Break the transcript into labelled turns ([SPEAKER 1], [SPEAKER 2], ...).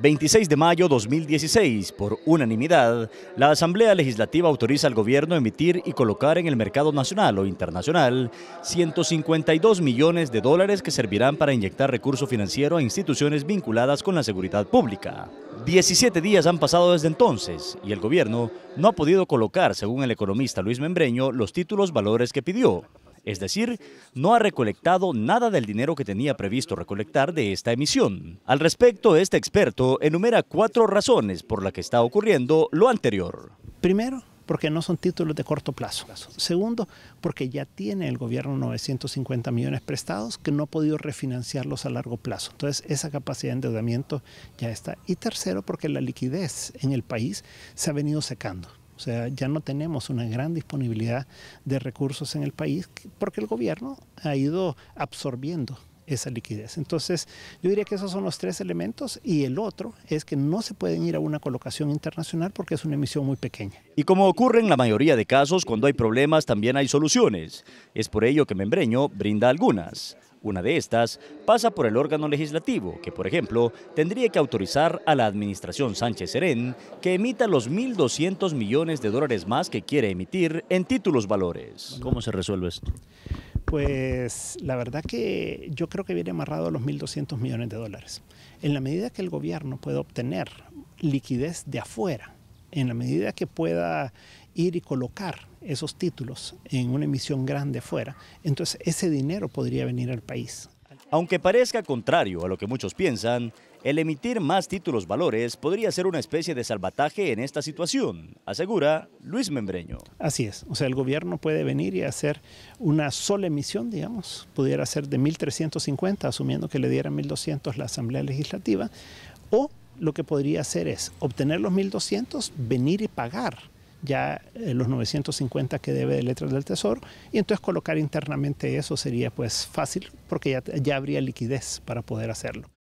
[SPEAKER 1] 26 de mayo 2016, por unanimidad, la Asamblea Legislativa autoriza al gobierno a emitir y colocar en el mercado nacional o internacional 152 millones de dólares que servirán para inyectar recurso financiero a instituciones vinculadas con la seguridad pública. 17 días han pasado desde entonces y el gobierno no ha podido colocar, según el economista Luis Membreño, los títulos valores que pidió es decir, no ha recolectado nada del dinero que tenía previsto recolectar de esta emisión. Al respecto, este experto enumera cuatro razones por las que está ocurriendo lo anterior. Primero,
[SPEAKER 2] porque no son títulos de corto plazo. Segundo, porque ya tiene el gobierno 950 millones prestados que no ha podido refinanciarlos a largo plazo. Entonces, esa capacidad de endeudamiento ya está. Y tercero, porque la liquidez en el país se ha venido secando. O sea, ya no tenemos una gran disponibilidad de recursos en el país porque el gobierno ha ido absorbiendo esa liquidez. Entonces, yo diría que esos son los tres elementos y el otro es que no se pueden ir a una colocación internacional porque es una emisión muy pequeña.
[SPEAKER 1] Y como ocurre en la mayoría de casos, cuando hay problemas también hay soluciones. Es por ello que Membreño brinda algunas. Una de estas pasa por el órgano legislativo, que por ejemplo tendría que autorizar a la administración Sánchez Serén que emita los 1.200 millones de dólares más que quiere emitir en títulos valores. ¿Cómo se resuelve esto?
[SPEAKER 2] Pues la verdad que yo creo que viene amarrado a los 1.200 millones de dólares. En la medida que el gobierno puede obtener liquidez de afuera, en la medida que pueda ir y colocar esos títulos en una emisión grande fuera, entonces ese dinero podría venir al país.
[SPEAKER 1] Aunque parezca contrario a lo que muchos piensan, el emitir más títulos valores podría ser una especie de salvataje en esta situación, asegura Luis Membreño.
[SPEAKER 2] Así es, o sea, el gobierno puede venir y hacer una sola emisión, digamos, pudiera ser de 1.350, asumiendo que le diera 1.200 la Asamblea Legislativa, o lo que podría hacer es obtener los 1.200, venir y pagar ya eh, los 950 que debe de letras del tesoro y entonces colocar internamente eso sería
[SPEAKER 1] pues fácil porque ya, ya habría liquidez para poder hacerlo.